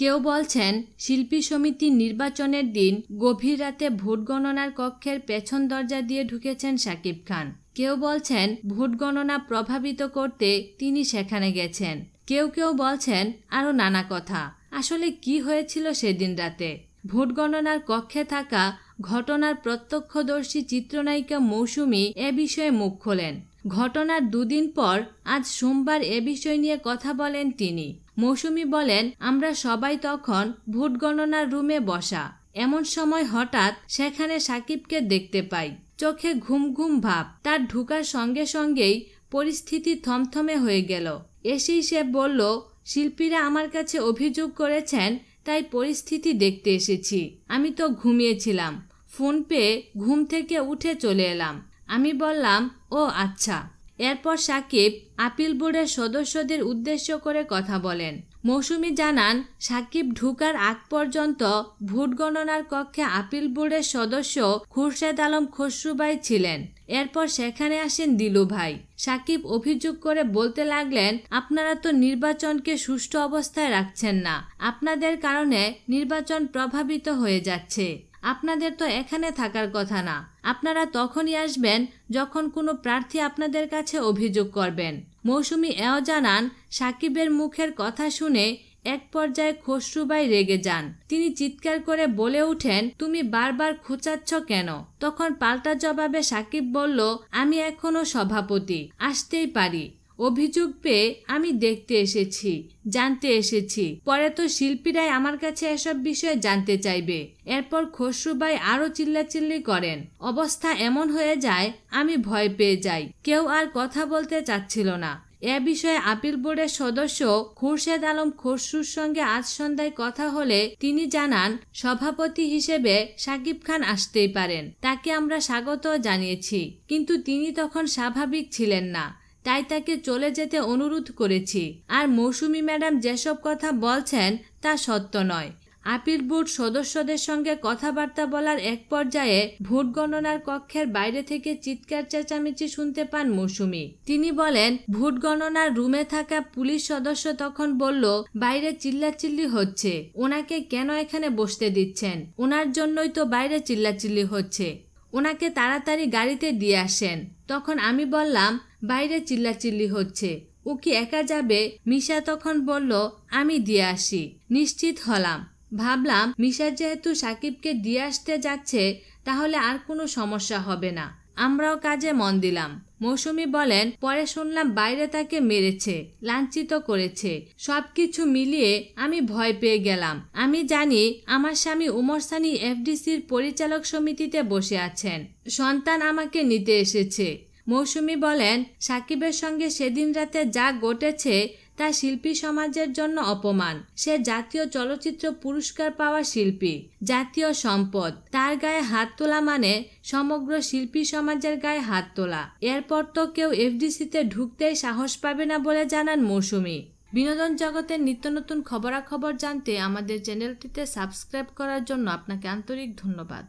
কেউ বলছেন শিল্পী সমিতির নির্বাচনের দিন গভীর রাতে ভোট গণনার কক্ষের পেছন দরজা দিয়ে ঢুকেছেন সাকিব খান কেউ বলছেন ভোট গণনা প্রভাবিত করতে তিনি সেখানে গেছেন কেউ কেউ বলছেন আরও নানা কথা আসলে কি হয়েছিল সেদিন রাতে ভোট গণনার কক্ষে থাকা ঘটনার প্রত্যক্ষদর্শী চিত্রনায়িকা মৌসুমি এ বিষয়ে মুখ খোলেন ঘটনার দুদিন পর আজ সোমবার এ বিষয় নিয়ে কথা বলেন তিনি মৌসুমি বলেন আমরা সবাই তখন ভোট গণনার রুমে বসা এমন সময় হঠাৎ সেখানে সাকিবকে দেখতে পাই চোখে ঘুম ঘুম ভাব তার ঢুকার সঙ্গে সঙ্গেই পরিস্থিতি থমথমে হয়ে গেল এসেই সে বলল শিল্পীরা আমার কাছে অভিযোগ করেছেন তাই পরিস্থিতি দেখতে এসেছি আমি তো ঘুমিয়েছিলাম ফোন পেয়ে ঘুম থেকে উঠে চলে এলাম আমি বললাম ও আচ্ছা এরপর সাকিব আপিল বোর্ডের সদস্যদের উদ্দেশ্য করে কথা বলেন মৌসুমি জানান সাকিব ঢুকার আগ পর্যন্ত ভোট গণনার কক্ষে আপিল বোর্ডের সদস্য খুরশেদ আলম খসরুবাই ছিলেন এরপর সেখানে আসেন দিলু ভাই সাকিব অভিযোগ করে বলতে লাগলেন আপনারা তো নির্বাচনকে সুষ্ঠু অবস্থায় রাখছেন না আপনাদের কারণে নির্বাচন প্রভাবিত হয়ে যাচ্ছে আপনাদের তো এখানে থাকার কথা না আপনারা তখনই আসবেন যখন কোনো প্রার্থী আপনাদের কাছে অভিযোগ করবেন মৌসুমি এও জানান সাকিবের মুখের কথা শুনে এক পর্যায়ে খসরুবাই রেগে যান তিনি চিৎকার করে বলে উঠেন তুমি বারবার খোঁচাচ্ছ কেন তখন পাল্টা জবাবে সাকিব বলল আমি এখনো সভাপতি আসতেই পারি অভিযোগ পেয়ে আমি দেখতে এসেছি জানতে এসেছি পরে তো শিল্পীরাই আমার কাছে এসব বিষয়ে জানতে চাইবে এরপর খসরুবাই আরও চিল্লাচিল্লি করেন অবস্থা এমন হয়ে যায় আমি ভয় পেয়ে যাই কেউ আর কথা বলতে চাচ্ছিল না এ বিষয়ে আপিল বোর্ডের সদস্য খুরশেদ আলম খসরুর সঙ্গে আজ সন্ধ্যায় কথা হলে তিনি জানান সভাপতি হিসেবে সাকিব খান আসতেই পারেন তাকে আমরা স্বাগত জানিয়েছি কিন্তু তিনি তখন স্বাভাবিক ছিলেন না তাই তাকে চলে যেতে অনুরোধ করেছি আর মৌসুমি ম্যাডাম যেসব কথা বলছেন তা সত্য নয় আপিল বোর্ড সদস্যদের সঙ্গে কথাবার্তা বলার এক পর্যায়ে ভোট গণনার কক্ষের বাইরে থেকে চিৎকার চেঁচামেচি শুনতে পান মৌসুমি তিনি বলেন ভোট গণনার রুমে থাকা পুলিশ সদস্য তখন বলল বাইরে চিল্লাচিল্লি হচ্ছে ওনাকে কেন এখানে বসতে দিচ্ছেন ওনার জন্যই তো বাইরে চিল্লাচিল্লি হচ্ছে ওনাকে তাড়াতাড়ি গাড়িতে দিয়ে আসেন তখন আমি বললাম বাইরে চিল্লাচিল্লি হচ্ছে ও কি একা যাবে মিশা তখন বলল আমি দিয়ে আসি নিশ্চিত হলাম ভাবলাম মিশা যেহেতু সাকিবকে দিয়ে আসতে যাচ্ছে তাহলে আর কোনো সমস্যা হবে না আমরাও কাজে মন দিলাম মৌসুমি বলেন পরে শুনলাম বাইরে তাকে মেরেছে লাঞ্ছিত করেছে সব কিছু মিলিয়ে আমি ভয় পেয়ে গেলাম আমি জানি আমার স্বামী উমর সানি এফডিসির পরিচালক সমিতিতে বসে আছেন সন্তান আমাকে নিতে এসেছে মৌসুমি বলেন সাকিবের সঙ্গে সেদিন রাতে যা ঘটেছে তা শিল্পী সমাজের জন্য অপমান সে জাতীয় চলচ্চিত্র পুরস্কার পাওয়া শিল্পী জাতীয় সম্পদ তার গায়ে হাত তোলা মানে সমগ্র শিল্পী সমাজের গায়ে হাত তোলা এরপর তো কেউ এফডিসিতে ঢুকতেই সাহস পাবে না বলে জানান মৌসুমি বিনোদন জগতের নিত্য নতুন খবরাখবর জানতে আমাদের চ্যানেলটিতে সাবস্ক্রাইব করার জন্য আপনাকে আন্তরিক ধন্যবাদ